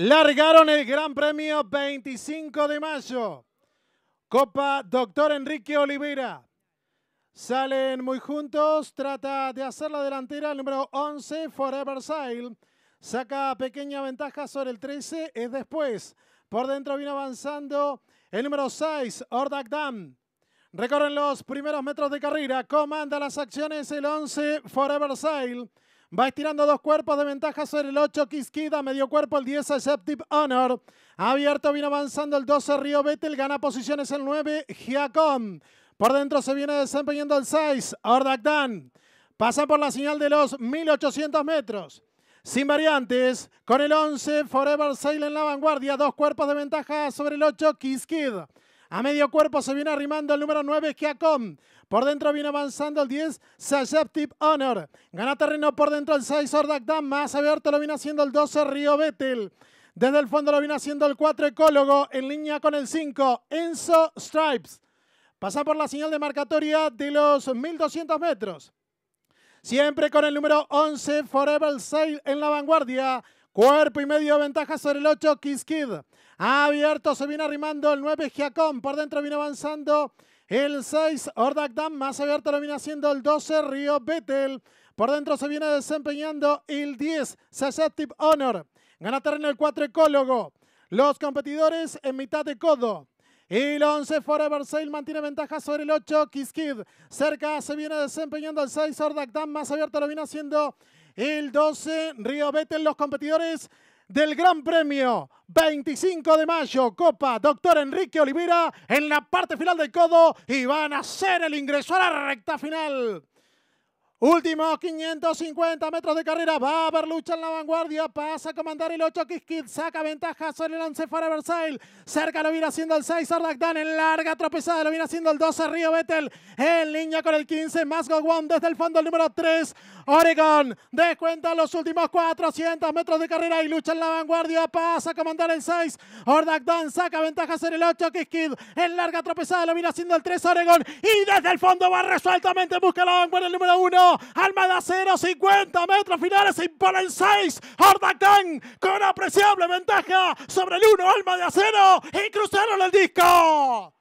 Largaron el Gran Premio 25 de mayo. Copa Doctor Enrique Oliveira. Salen muy juntos, trata de hacer la delantera, el número 11, Forever Sail. Saca pequeña ventaja sobre el 13, es después. Por dentro viene avanzando el número 6, Ordak Dam. Recorren los primeros metros de carrera, comanda las acciones el 11, Forever Sail. Va estirando dos cuerpos de ventaja sobre el 8 A medio cuerpo el 10 Acceptive Honor. Abierto viene avanzando el 12 Río Betel, gana posiciones el 9 Giacom. Por dentro se viene desempeñando el 6 Dan. Pasa por la señal de los 1800 metros. Sin variantes, con el 11 Forever Sail en la vanguardia, dos cuerpos de ventaja sobre el 8 Kiskid. A medio cuerpo se viene arrimando el número 9, Kiacom. Por dentro viene avanzando el 10, Susceptive Honor. Gana terreno por dentro el 6, Dam. Más abierto lo viene haciendo el 12, Río Betel. Desde el fondo lo viene haciendo el 4, Ecólogo. En línea con el 5, Enzo Stripes. Pasa por la señal de marcatoria de los 1200 metros. Siempre con el número 11, Forever Sail en la vanguardia. Cuerpo y medio, ventaja sobre el 8, Kiskid. Abierto, se viene arrimando el 9, Giacom. Por dentro viene avanzando el 6, Dam. Más abierto lo viene haciendo el 12, Río Betel. Por dentro se viene desempeñando el 10, Susceptive Honor. Gana terreno el 4, Ecólogo. Los competidores en mitad de codo. Y El 11 Forever Sail mantiene ventaja sobre el 8 Kiskid. Cerca se viene desempeñando el 6 Dam. Más abierto lo viene haciendo el 12 Río Betel, los competidores del Gran Premio 25 de mayo, Copa Doctor Enrique Oliveira en la parte final del codo y van a hacer el ingreso a la recta final. Últimos 550 metros de carrera. Va a haber lucha en la vanguardia. Pasa a comandar el 8 Kiskid. Saca ventaja sobre el 11 Fara Versailles. Cerca lo viene haciendo el 6 Ordak-Dan En larga tropezada lo viene haciendo el 12 Río Vettel. En línea con el 15 Masgo One desde el fondo el número 3 Oregon. Descuenta los últimos 400 metros de carrera y lucha en la vanguardia. Pasa a comandar el 6 Ordak-Dan Saca ventaja sobre el 8 Kiskid. En larga tropezada lo viene haciendo el 3 Oregon. Y desde el fondo va resueltamente. Busca la vanguardia el número 1 alma de acero, 50 metros finales, se impone 6, Hordacán con apreciable ventaja sobre el 1, alma de acero y cruzaron el disco.